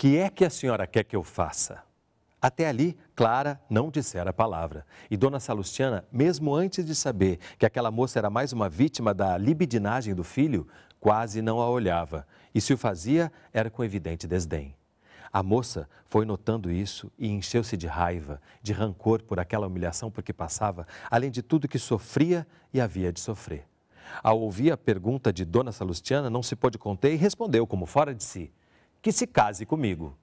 que é que a senhora quer que eu faça? Até ali, Clara não dissera a palavra. E Dona Salustiana, mesmo antes de saber que aquela moça era mais uma vítima da libidinagem do filho, quase não a olhava. E se o fazia, era com evidente desdém. A moça foi notando isso e encheu-se de raiva, de rancor por aquela humilhação por que passava, além de tudo que sofria e havia de sofrer. Ao ouvir a pergunta de Dona Salustiana, não se pôde conter e respondeu como fora de si que se case comigo.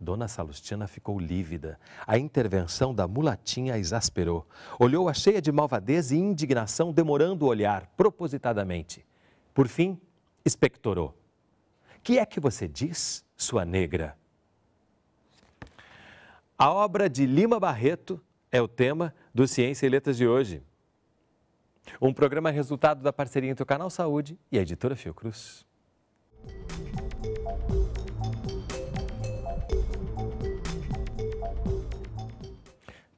Dona Salustina ficou lívida. A intervenção da mulatinha a exasperou. Olhou-a cheia de malvadez e indignação, demorando o olhar, propositadamente. Por fim, expectorou. Que é que você diz, sua negra? A obra de Lima Barreto é o tema do Ciência e Letras de hoje. Um programa resultado da parceria entre o Canal Saúde e a editora Fiocruz.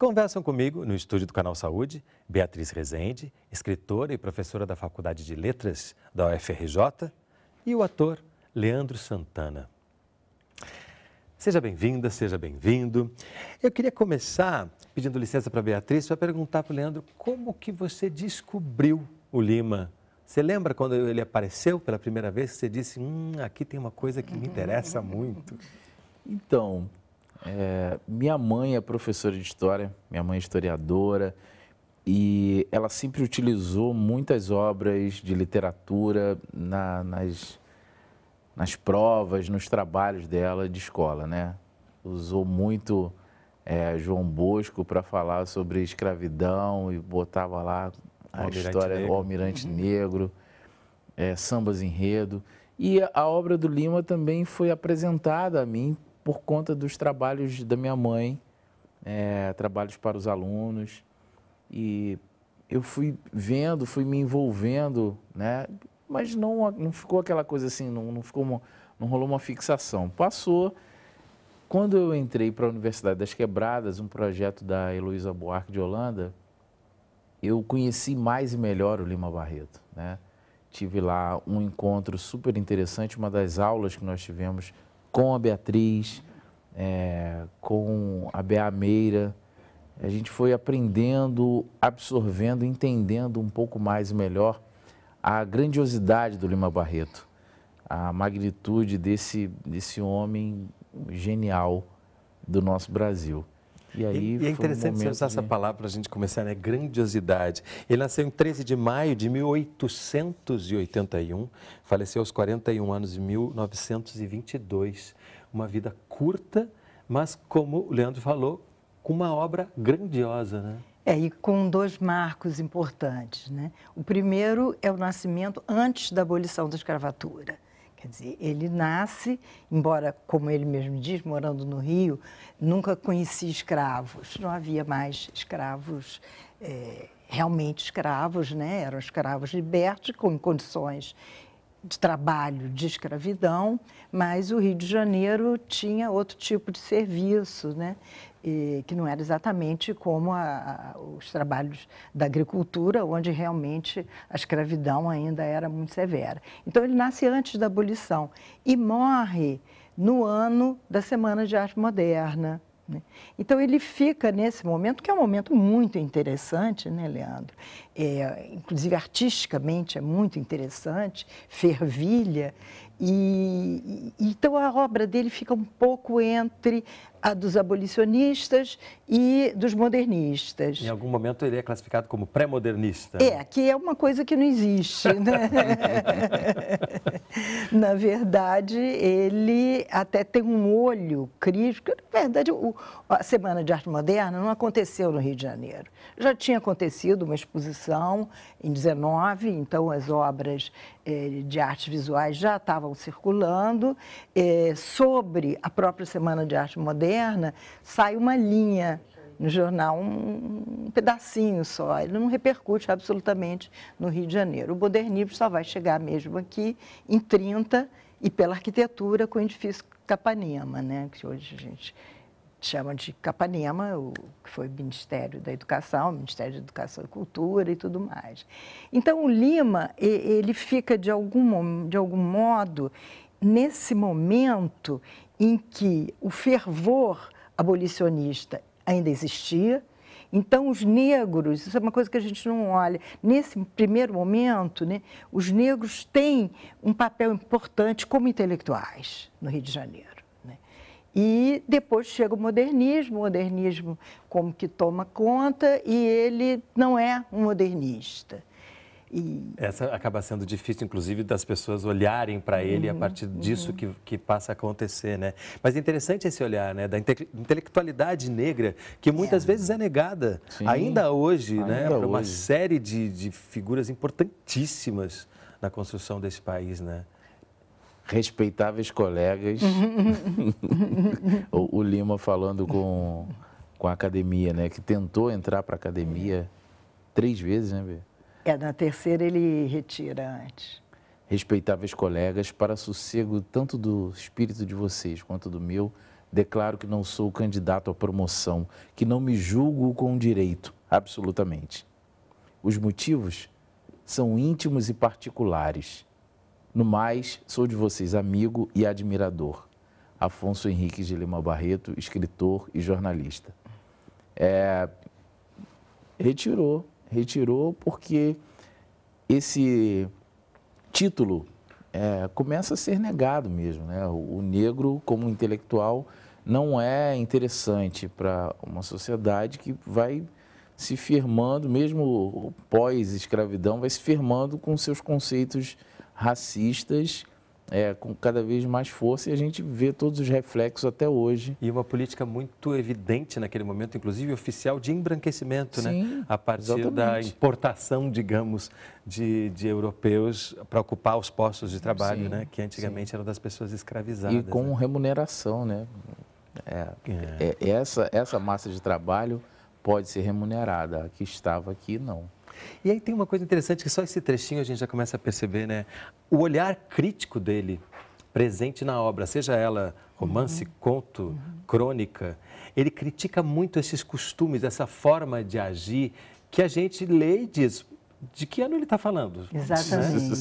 Conversam comigo no estúdio do Canal Saúde Beatriz Rezende, escritora e professora da Faculdade de Letras da UFRJ, e o ator Leandro Santana. Seja bem-vinda, seja bem-vindo. Eu queria começar pedindo licença para Beatriz para perguntar para o Leandro como que você descobriu o Lima. Você lembra quando ele apareceu pela primeira vez que você disse, hum, aqui tem uma coisa que me interessa muito? Então, é, minha mãe é professora de história, minha mãe é historiadora, e ela sempre utilizou muitas obras de literatura na, nas, nas provas, nos trabalhos dela de escola, né? Usou muito é, João Bosco para falar sobre escravidão e botava lá a Almirante história do Almirante uhum. Negro, é, sambas enredo. E a obra do Lima também foi apresentada a mim por conta dos trabalhos da minha mãe, é, trabalhos para os alunos. E eu fui vendo, fui me envolvendo, né? Mas não, não ficou aquela coisa assim, não, não, ficou uma, não rolou uma fixação. Passou. Quando eu entrei para a Universidade das Quebradas, um projeto da Heloísa Buarque de Holanda, eu conheci mais e melhor o Lima Barreto, né? Tive lá um encontro super interessante, uma das aulas que nós tivemos com a Beatriz, é, com a Bea Meira. A gente foi aprendendo, absorvendo, entendendo um pouco mais e melhor a grandiosidade do Lima Barreto, a magnitude desse, desse homem genial do nosso Brasil. E, aí e, e é interessante um você usar de... essa palavra para a gente começar, né? Grandiosidade. Ele nasceu em 13 de maio de 1881, faleceu aos 41 anos em 1922. Uma vida curta, mas como o Leandro falou, com uma obra grandiosa, né? É, e com dois marcos importantes, né? O primeiro é o nascimento antes da abolição da escravatura Quer dizer, ele nasce, embora, como ele mesmo diz, morando no Rio, nunca conhecia escravos. Não havia mais escravos, é, realmente escravos, né? Eram escravos libertos, com condições de trabalho de escravidão, mas o Rio de Janeiro tinha outro tipo de serviço, né? E, que não era exatamente como a, a, os trabalhos da agricultura, onde realmente a escravidão ainda era muito severa. Então ele nasce antes da abolição e morre no ano da Semana de Arte Moderna. Né? Então ele fica nesse momento, que é um momento muito interessante, né, Leandro? é, inclusive artisticamente é muito interessante, fervilha. E, e, então a obra dele fica um pouco entre a dos abolicionistas e dos modernistas. Em algum momento ele é classificado como pré-modernista. É, que é uma coisa que não existe. Né? na verdade, ele até tem um olho crítico. Na verdade, o, a Semana de Arte Moderna não aconteceu no Rio de Janeiro. Já tinha acontecido uma exposição exposição em 19, então as obras eh, de artes visuais já estavam circulando. Eh, sobre a própria Semana de Arte Moderna, sai uma linha no jornal, um, um pedacinho só, ele não repercute absolutamente no Rio de Janeiro. O modernismo só vai chegar mesmo aqui em 30 e pela arquitetura com o edifício Capanema, né, que hoje a gente chamam de Capanema, o que foi Ministério da Educação, Ministério de Educação e Cultura e tudo mais. Então, o Lima, ele fica, de algum, de algum modo, nesse momento em que o fervor abolicionista ainda existia, então, os negros, isso é uma coisa que a gente não olha. Nesse primeiro momento, né, os negros têm um papel importante como intelectuais no Rio de Janeiro. E depois chega o modernismo, o modernismo como que toma conta e ele não é um modernista. E... Essa acaba sendo difícil, inclusive, das pessoas olharem para ele uhum, a partir disso uhum. que, que passa a acontecer, né? Mas é interessante esse olhar, né? Da inte intelectualidade negra, que muitas é. vezes é negada, Sim. ainda hoje, né, ainda né? Para uma série de, de figuras importantíssimas na construção desse país, né? respeitáveis colegas. o, o, Lima falando com, com a academia, né? Que tentou entrar para a academia três vezes, né, Bê? É, na terceira ele retira antes. Respeitáveis colegas, para sossego tanto do espírito de vocês quanto do meu, declaro que não sou candidato à promoção, que não me julgo com direito, absolutamente. Os motivos são íntimos e particulares no mais, sou de vocês amigo e admirador. Afonso Henrique de Lima Barreto, escritor e jornalista. É, retirou, retirou porque esse título é, começa a ser negado mesmo. Né? O, o negro, como intelectual, não é interessante para uma sociedade que vai se firmando, mesmo pós-escravidão, vai se firmando com seus conceitos racistas é, com cada vez mais força e a gente vê todos os reflexos até hoje. E uma política muito evidente naquele momento, inclusive oficial, de embranquecimento, né? Sim, né? A partir exatamente. da importação, digamos, de, de europeus para ocupar os postos de trabalho, sim, né? Que antigamente sim. eram das pessoas escravizadas. E com né? remuneração, né? É, é, é. essa, essa massa de trabalho pode ser remunerada. A que estava aqui, não. E aí tem uma coisa interessante que só esse trechinho a gente já começa a perceber, né? O olhar crítico dele presente na obra, seja ela romance, uhum. conto, uhum. crônica, ele critica muito esses costumes, essa forma de agir que a gente lê e diz, de que ano ele está falando? Exatamente.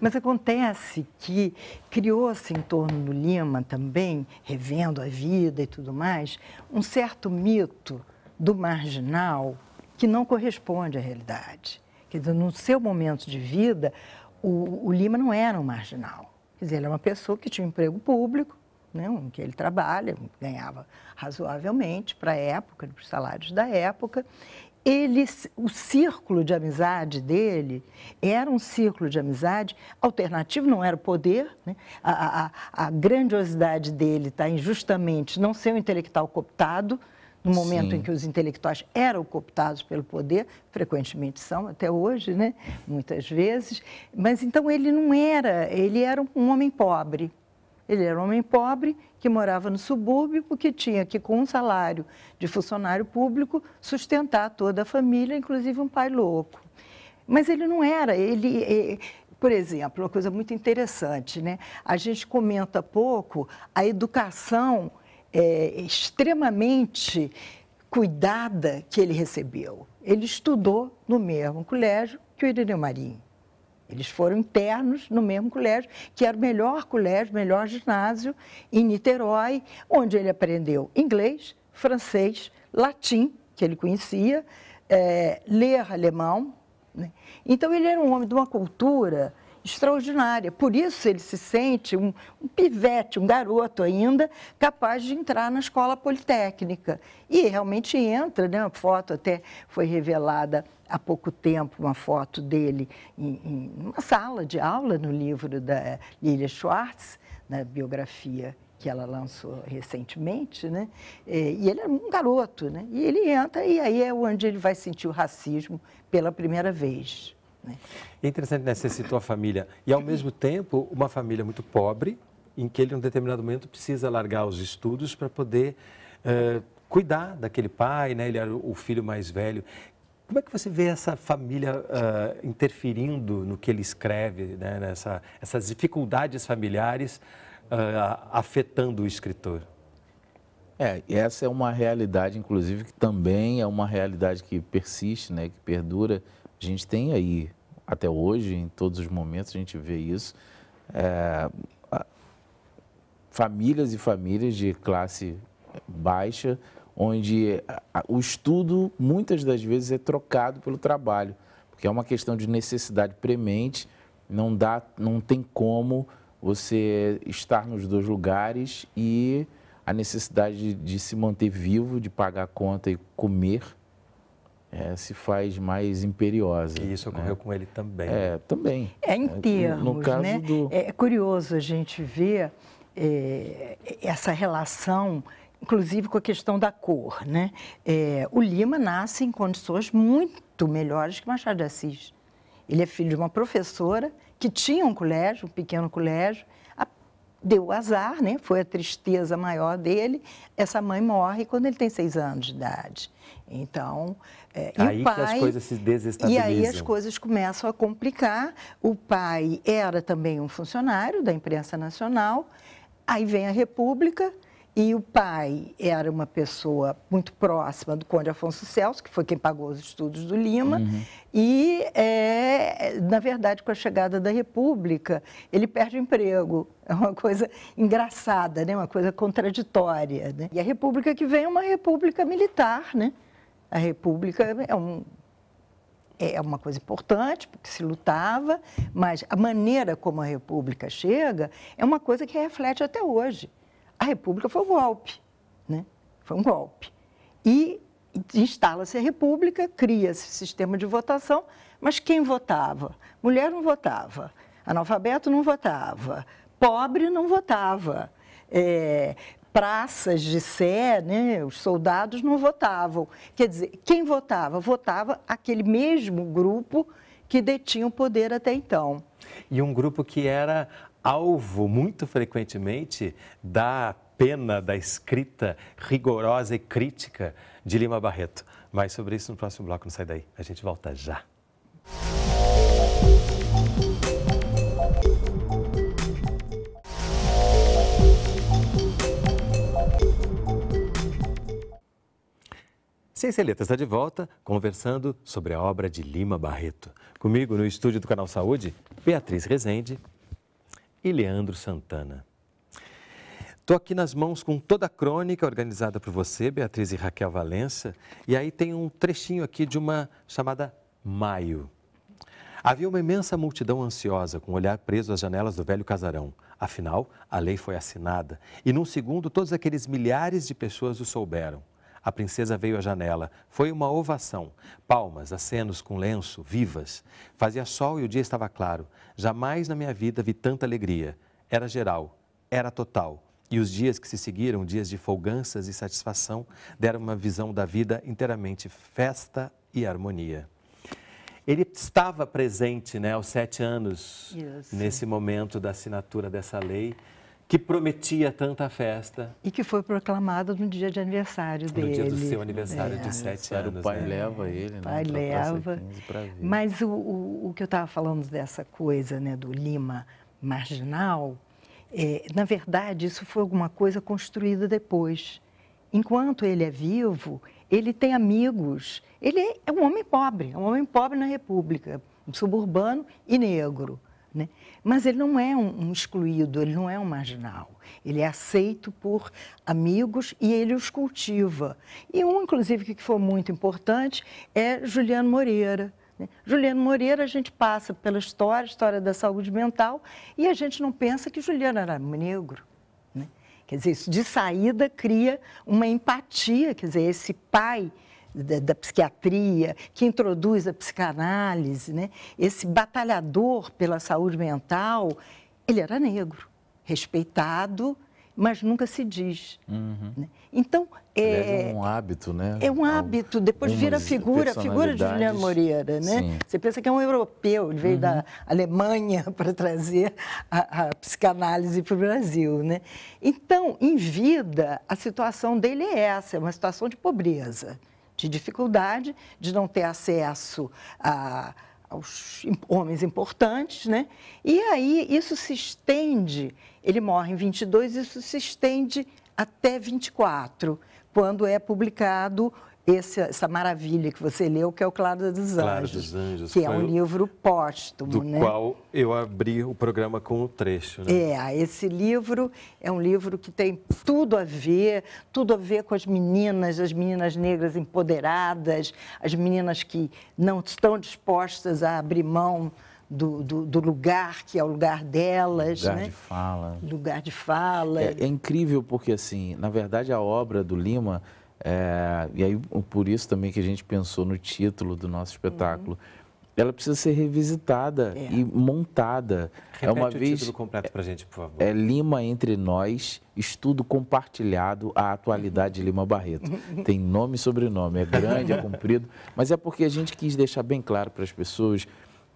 Mas acontece que criou-se assim, em torno do Lima também, revendo a vida e tudo mais, um certo mito do marginal que não corresponde à realidade. Quer dizer, no seu momento de vida, o, o Lima não era um marginal. Quer dizer, ele era é uma pessoa que tinha um emprego público, né, em que ele trabalha, ganhava razoavelmente para a época, para os salários da época. Ele, o círculo de amizade dele era um círculo de amizade alternativo, não era o poder. Né? A, a, a grandiosidade dele está injustamente, não ser um intelectual cooptado, no momento Sim. em que os intelectuais eram cooptados pelo poder, frequentemente são até hoje, né? muitas vezes, mas então ele não era, ele era um homem pobre. Ele era um homem pobre que morava no subúrbio porque tinha que, com um salário de funcionário público, sustentar toda a família, inclusive um pai louco. Mas ele não era, ele, por exemplo, uma coisa muito interessante, né? A gente comenta pouco a educação é, extremamente cuidada que ele recebeu. Ele estudou no mesmo colégio que o Irineu Marinho. Eles foram internos no mesmo colégio, que era o melhor colégio, melhor ginásio em Niterói, onde ele aprendeu inglês, francês, latim, que ele conhecia, é, ler alemão. Né? Então, ele era um homem de uma cultura extraordinária. Por isso ele se sente um, um, pivete, um garoto ainda, capaz de entrar na escola politécnica. E realmente entra, né? A foto até foi revelada há pouco tempo, uma foto dele em, em uma sala de aula no livro da Lilia Schwartz, na biografia que ela lançou recentemente, né? É, e ele é um garoto, né? E ele entra e aí é onde ele vai sentir o racismo pela primeira vez. Né? É interessante, né? Você citou a família. E, ao mesmo tempo, uma família muito pobre, em que ele, em um determinado momento, precisa largar os estudos para poder eh, cuidar daquele pai, né? Ele era o filho mais velho. Como é que você vê essa família uh, interferindo no que ele escreve, né? Nessa, essas dificuldades familiares uh, afetando o escritor? É, essa é uma realidade, inclusive, que também é uma realidade que persiste, né, que perdura, a gente tem aí, até hoje, em todos os momentos, a gente vê isso, é, famílias e famílias de classe baixa, onde o estudo muitas das vezes é trocado pelo trabalho, porque é uma questão de necessidade premente, não dá, não tem como você estar nos dois lugares e a necessidade de, de se manter vivo, de pagar a conta e comer é, se faz mais imperiosa. E isso né? ocorreu né? com ele também. É, também. É em é, termos, no caso né? Do... É, é curioso a gente ver é, essa relação, inclusive com a questão da cor, né? É, o Lima nasce em condições muito melhores que Machado de Assis. Ele é filho de uma professora que tinha um colégio, um pequeno colégio, deu azar, né? Foi a tristeza maior dele. Essa mãe morre quando ele tem seis anos de idade. Então, é, aí pai, que as coisas se desestabilizam. E aí as coisas começam a complicar. O pai era também um funcionário da imprensa nacional, aí vem a República. E o pai era uma pessoa muito próxima do Conde Afonso Celso, que foi quem pagou os estudos do Lima. Uhum. E, é, na verdade, com a chegada da República, ele perde o emprego. É uma coisa engraçada, né? uma coisa contraditória. Né? E a República que vem é uma república militar, né? A República é, um, é uma coisa importante, porque se lutava, mas a maneira como a República chega é uma coisa que reflete até hoje. A República foi um golpe, né? foi um golpe. E instala-se a República, cria-se sistema de votação, mas quem votava? Mulher não votava, analfabeto não votava, pobre não votava. É, praças de Sé, né, os soldados não votavam. Quer dizer, quem votava? Votava aquele mesmo grupo que detinha o poder até então. E um grupo que era alvo muito frequentemente da pena da escrita rigorosa e crítica de Lima Barreto. Mais sobre isso no próximo bloco, não sai daí. A gente volta já. Ciência Letras está de volta conversando sobre a obra de Lima Barreto. Comigo no estúdio do Canal Saúde, Beatriz Rezende e Leandro Santana. Estou aqui nas mãos com toda a crônica organizada por você, Beatriz e Raquel Valença, e aí tem um trechinho aqui de uma chamada Maio. Havia uma imensa multidão ansiosa, com o olhar preso às janelas do velho casarão. Afinal, a lei foi assinada, e num segundo todos aqueles milhares de pessoas o souberam. A princesa veio à janela. Foi uma ovação. Palmas, acenos com lenço, vivas. Fazia sol e o dia estava claro. Jamais na minha vida vi tanta alegria. Era geral, era total. E os dias que se seguiram, dias de folganças e satisfação, deram uma visão da vida inteiramente festa e harmonia. Ele estava presente né, aos sete anos, Isso. nesse momento da assinatura dessa lei que prometia tanta festa. E que foi proclamado no dia de aniversário no dele. No dia do seu aniversário é. de sete anos. O pai né? leva ele, né? O pai leva. Mas o, o, o que eu estava falando dessa coisa né, do Lima marginal, é, na verdade, isso foi alguma coisa construída depois. Enquanto ele é vivo, ele tem amigos. Ele é um homem pobre, é um homem pobre na República, um suburbano e negro. Mas ele não é um, um, excluído, ele não é um marginal. Ele é aceito por amigos e ele os cultiva. E um, inclusive, que foi muito importante é Juliano Moreira. Né? Juliano Moreira, a gente passa pela história, história da saúde mental, e a gente não pensa que Juliano era negro. Né? Quer dizer, isso de saída cria uma empatia, quer dizer, esse pai da, da psiquiatria, que introduz a psicanálise, né? esse batalhador pela saúde mental, ele era negro, respeitado, mas nunca se diz. Uhum. Né? Então é, é, um hábito, né? É um é hábito. Depois vira figura, figura de Juliano Moreira, né? Sim. Você pensa que é um europeu, ele veio uhum. da Alemanha para trazer a, a psicanálise para o Brasil, né? Então, em vida, a situação dele é essa, é uma situação de pobreza de dificuldade, de não ter acesso a, aos homens importantes, né? E aí isso se estende, ele morre em 22, isso se estende até 24, quando é publicado esse, essa maravilha que você leu, que é o Claro dos Anjos. Claro dos Anjos. Que é um livro póstumo, do né? qual eu abri o programa com um trecho, né? É, esse livro é um livro que tem tudo a ver, tudo a ver com as meninas, as meninas negras empoderadas, as meninas que não estão dispostas a abrir mão do, do, do, lugar que é o lugar delas. Lugar né? de fala. Lugar de fala. É, é, incrível porque, assim, na verdade, a obra do Lima é, e aí, por isso também que a gente pensou no título do nosso uhum. espetáculo. Uhum. Ela precisa ser revisitada é. e montada. É Repete é uma o vez, título completo para a gente, por favor. É Lima Entre Nós, estudo compartilhado à atualidade Lima Barreto. Uhum. Tem nome e sobrenome, é grande, é comprido, mas é porque a gente quis deixar bem claro para as pessoas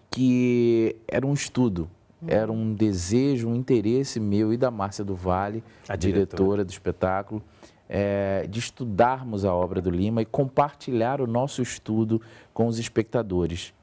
que era um estudo, uhum. era um desejo, um interesse meu e da Márcia do Vale, a diretora, diretora do espetáculo, é, de estudarmos a obra do Lima e compartilhar o nosso estudo com os espectadores.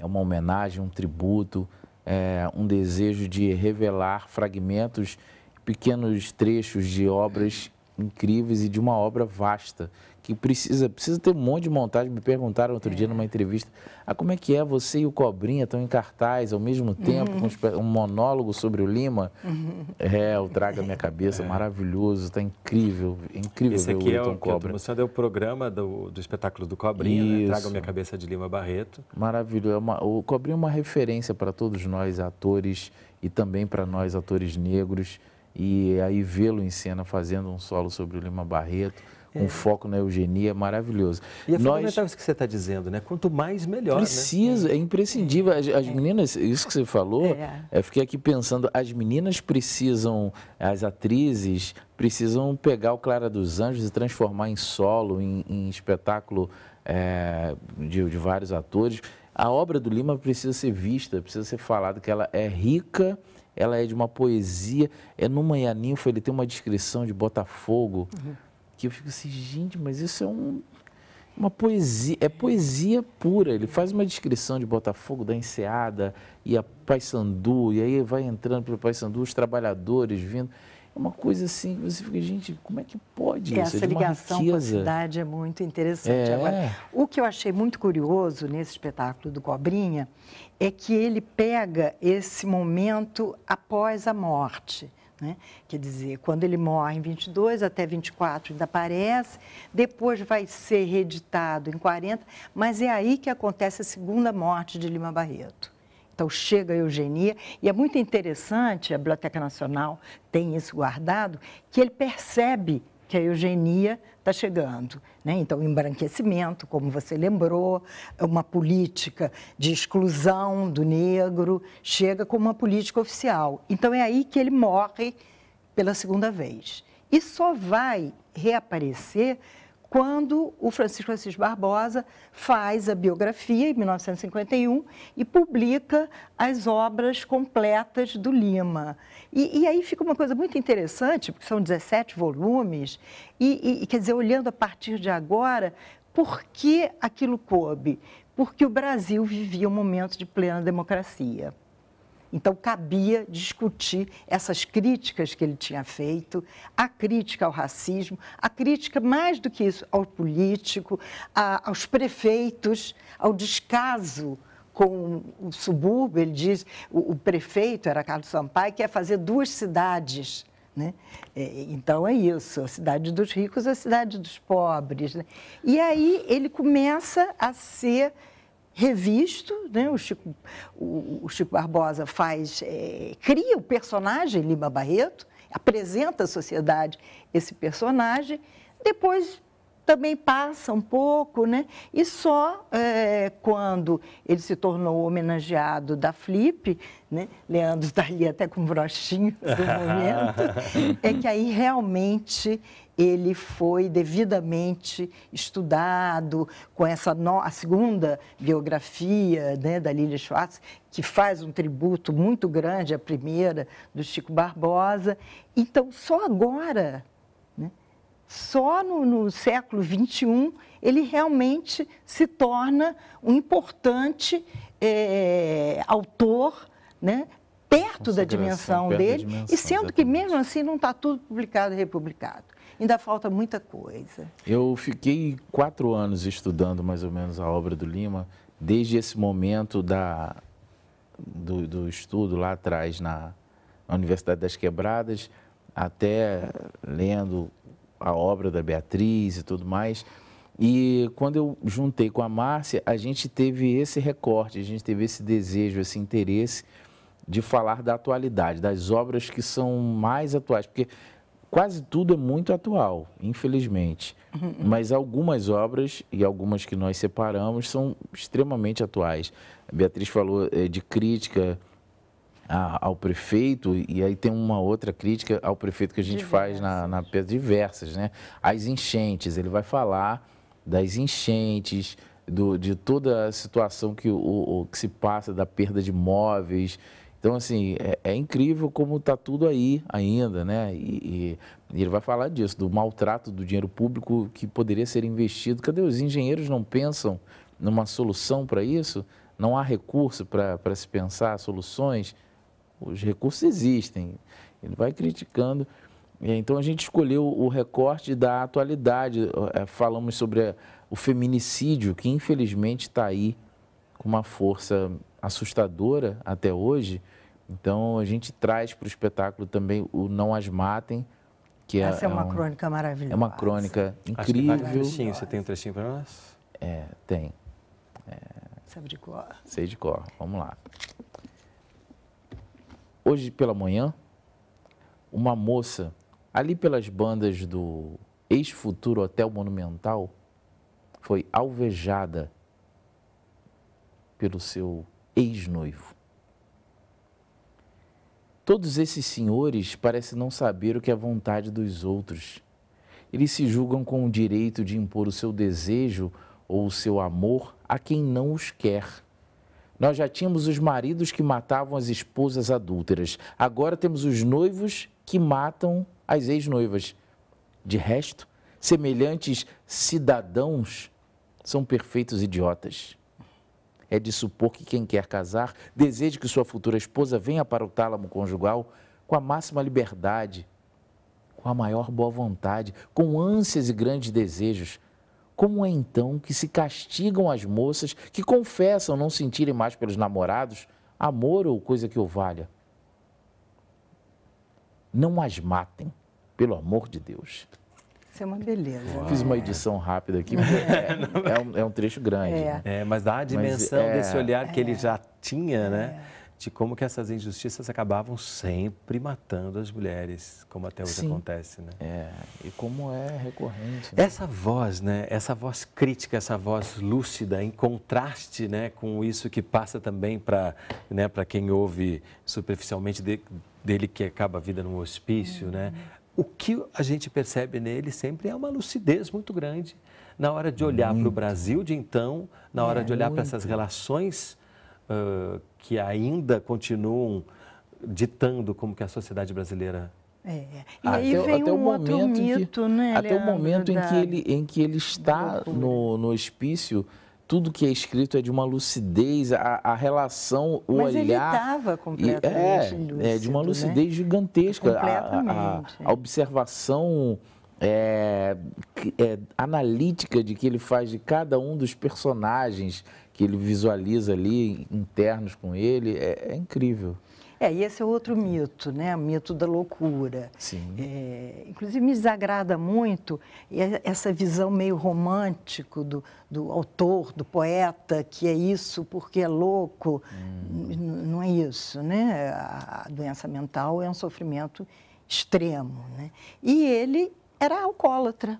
É uma homenagem, um tributo, é, um desejo de revelar fragmentos, pequenos trechos de obras incríveis e de uma obra vasta que precisa, precisa ter um monte de montagem. Me perguntaram outro é. dia numa entrevista, ah, como é que é você e o Cobrinha estão em cartaz ao mesmo uhum. tempo, uhum. com um monólogo sobre o Lima? Uhum. É, o Traga Minha Cabeça, é. maravilhoso, está incrível, incrível Esse aqui é o que Cobra. mostrando é o programa do, do espetáculo do Cobrinha, né? Traga Minha Cabeça de Lima Barreto. Maravilhoso, é uma, o Cobrinha é uma referência para todos nós, atores, e também para nós, atores negros, e aí vê-lo em cena fazendo um solo sobre o Lima Barreto um foco na eugenia maravilhoso. E é Nós... fundamental é isso que você está dizendo, né? Quanto mais, melhor. Precisa, né? é imprescindível. As, as, é. meninas, isso que você falou, é. é. eu fiquei aqui pensando, as meninas precisam, as atrizes precisam pegar o Clara dos Anjos e transformar em solo, em, em espetáculo é, de, de vários atores. A obra do Lima precisa ser vista, precisa ser falada, que ela é rica ela é de uma poesia. É numa Yaninfa, ele tem uma descrição de Botafogo, uhum que eu fico assim, gente, mas isso é um, uma poesia, é poesia pura. Ele faz uma descrição de Botafogo, da Enseada e a Paysandu, e aí vai entrando para o Paysandu, os trabalhadores vindo. É uma coisa assim, você fica, gente, como é que pode isso? Essa é ligação riqueza. com a cidade é muito interessante. É. Agora, o que eu achei muito curioso nesse espetáculo do Cobrinha é que ele pega esse momento após a morte. Né? Quer dizer, quando ele morre em 22 até 24 ainda aparece, depois vai ser reeditado em 40, mas é aí que acontece a segunda morte de Lima Barreto. Então chega a eugenia e é muito interessante, a Biblioteca Nacional tem isso guardado, que ele percebe que a eugenia está chegando. Né? Então, embranquecimento, como você lembrou, é uma política de exclusão do negro, chega como uma política oficial. Então, é aí que ele morre pela segunda vez. E só vai reaparecer quando o Francisco Assis Barbosa faz a biografia, em 1951, e publica as obras completas do Lima. E, e aí fica uma coisa muito interessante, porque são 17 volumes, e, e quer dizer, olhando a partir de agora, por que aquilo coube? Porque o Brasil vivia um momento de plena democracia. Então, cabia discutir essas críticas que ele tinha feito, a crítica ao racismo, a crítica, mais do que isso, ao político, a, aos prefeitos, ao descaso com o subúrbio. Ele diz: o, o prefeito, era Carlos Sampaio, quer fazer duas cidades. Né? É, então é isso, a cidade dos ricos, a cidade dos pobres. Né? E aí ele começa a ser revisto, né? o, Chico, o, o Chico Barbosa faz, é, cria o personagem Lima Barreto, apresenta à sociedade esse personagem, depois também passa um pouco, né? E só é, quando ele se tornou homenageado da Flip, né? Leandro está ali até com um brochinho no momento, é que aí realmente ele foi devidamente estudado com essa no... a segunda biografia né, da Lília Schwartz, que faz um tributo muito grande à primeira do Chico Barbosa. Então, só agora, né, só no, no século XXI, ele realmente se torna um importante é, autor né, perto da dimensão perto dele, da dimensão, e sendo exatamente. que mesmo assim não está tudo publicado e republicado. Ainda falta muita coisa. Eu fiquei quatro anos estudando mais ou menos a obra do Lima, desde esse momento da, do, do estudo lá atrás na, na Universidade das Quebradas, até lendo a obra da Beatriz e tudo mais. E quando eu juntei com a Márcia, a gente teve esse recorte, a gente teve esse desejo, esse interesse de falar da atualidade, das obras que são mais atuais, porque quase tudo é muito atual, infelizmente. Uhum. Mas algumas obras e algumas que nós separamos são extremamente atuais. A Beatriz falou eh, de crítica ao prefeito, e aí tem uma outra crítica ao prefeito que a gente diversas. faz na, na diversas, né? As enchentes, ele vai falar das enchentes, do, de toda a situação que, o, o que se passa da perda de móveis, então, assim, é, é incrível como está tudo aí ainda, né? E, e, e, ele vai falar disso, do maltrato do dinheiro público que poderia ser investido. Cadê os engenheiros não pensam numa solução para isso? Não há recurso para se pensar soluções? Os recursos existem. Ele vai criticando. É, então, a gente escolheu o recorte da atualidade. É, falamos sobre o feminicídio, que infelizmente está aí com uma força assustadora até hoje. Então a gente traz para o espetáculo também o Não As Matem, que é, Essa é, é uma é um, crônica maravilhosa. É uma crônica incrível. Acho que um trechinho. Você tem um trechinho para nós? É, tem. É... Sabe de cor? Sei de cor. Vamos lá. Hoje pela manhã, uma moça, ali pelas bandas do ex-futuro Hotel Monumental, foi alvejada pelo seu ex-noivo. Todos esses senhores parecem não saber o que é a vontade dos outros. Eles se julgam com o direito de impor o seu desejo ou o seu amor a quem não os quer. Nós já tínhamos os maridos que matavam as esposas adúlteras. Agora temos os noivos que matam as ex-noivas. De resto, semelhantes cidadãos são perfeitos idiotas é de supor que quem quer casar deseje que sua futura esposa venha para o tálamo conjugal com a máxima liberdade, com a maior boa vontade, com ânsias e grandes desejos. Como é então que se castigam as moças que confessam não sentirem mais pelos namorados amor ou coisa que o valha? Não as matem, pelo amor de Deus ser é uma beleza. Uau. Né? Fiz uma edição rápida aqui, porque é. é, é, um, é um, trecho grande. É. Né? É, mas dá a dimensão mas, desse olhar que ele já tinha, né? De como que essas injustiças acabavam sempre matando as mulheres, como até hoje Sim. acontece, né? É, e como é recorrente. Né? Essa voz, né? Essa voz crítica, essa voz lúcida, em contraste, né? Com isso que passa também para né, quem ouve superficialmente de, dele que acaba a vida num hospício, né? uhum. né? o que a gente percebe nele sempre é uma lucidez muito grande na hora de olhar para o Brasil de então, na hora é, de olhar para essas relações uh, que ainda continuam ditando como que a sociedade brasileira é. é. E ah, até, aí vem até um o momento mito, que, né, Até Leandro, o momento em que, ele, em que ele está no, no hospício tudo que é escrito é de uma lucidez, a, a relação, o Mas olhar. ele estava completamente é, lúcido, é, de uma né? lucidez né? gigantesca. Completamente. A, a, a observação é, é, analítica de que ele faz de cada um dos personagens que ele visualiza ali, internos com ele, é, é incrível. É, e esse é outro mito, né? O mito da loucura. Sim. É, inclusive, me desagrada muito é, essa visão meio romântico do, do autor, do poeta, que é isso porque é louco. Hum. Não é isso, né? A doença mental é um sofrimento extremo, né? E ele era alcoólatra.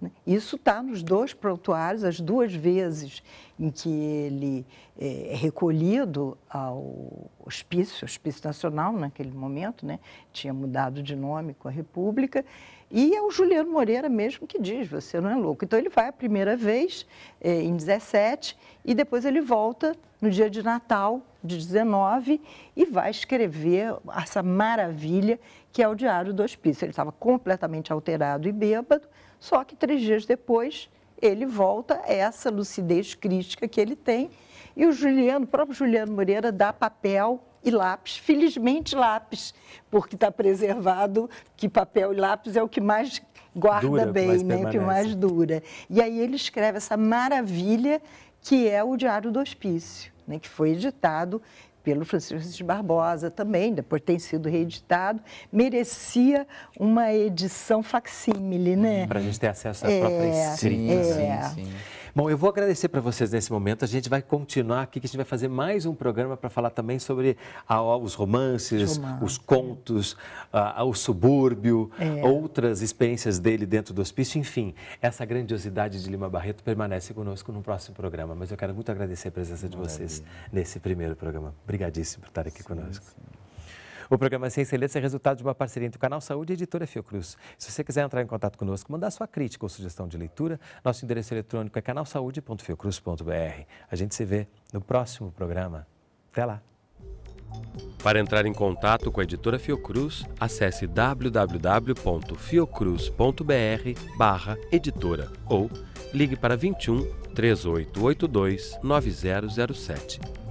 Né? Isso está nos dois prontuários, as duas vezes em que ele eh, é recolhido ao hospício, hospício nacional naquele momento, né? tinha mudado de nome com a República, e é o Juliano Moreira mesmo que diz, você não é louco. Então ele vai a primeira vez, é, em 17, e depois ele volta no dia de Natal, de 19, e vai escrever essa maravilha que é o Diário do Hospício. Ele estava completamente alterado e bêbado, só que três dias depois, ele volta a é essa lucidez crítica que ele tem. E o Juliano, o próprio Juliano Moreira, dá papel e lápis, felizmente lápis, porque está preservado que papel e lápis é o que mais guarda dura, bem, né, que né? que mais dura. E aí ele escreve essa maravilha que é o Diário do Hospício, né? que foi editado pelo Francisco de Barbosa também, depois tem sido reeditado, merecia uma edição facsímile, né? Para a gente ter acesso à é, própria é. escrita, é, sim, sim. Bom, eu vou agradecer para vocês nesse momento. A gente vai continuar aqui, que a gente vai fazer mais um programa para falar também sobre a, os romances, Romance. os contos, a, o subúrbio, é. outras experiências dele dentro do hospício. Enfim, essa grandiosidade de Lima Barreto permanece conosco no próximo programa. Mas eu quero muito agradecer a presença de Maravilha. vocês nesse primeiro programa. Obrigadíssimo por estar aqui sim, conosco. Sim. O programa Ciência e é resultado de uma parceria entre o Canal Saúde e a editora Fiocruz. Se você quiser entrar em contato conosco, mandar sua crítica ou sugestão de leitura, nosso endereço eletrônico é canalsaude.fiocruz.br. A gente se vê no próximo programa. Até lá! Para entrar em contato com a editora Fiocruz, acesse www.fiocruz.br/barra editora ou ligue para 21 3882 9007.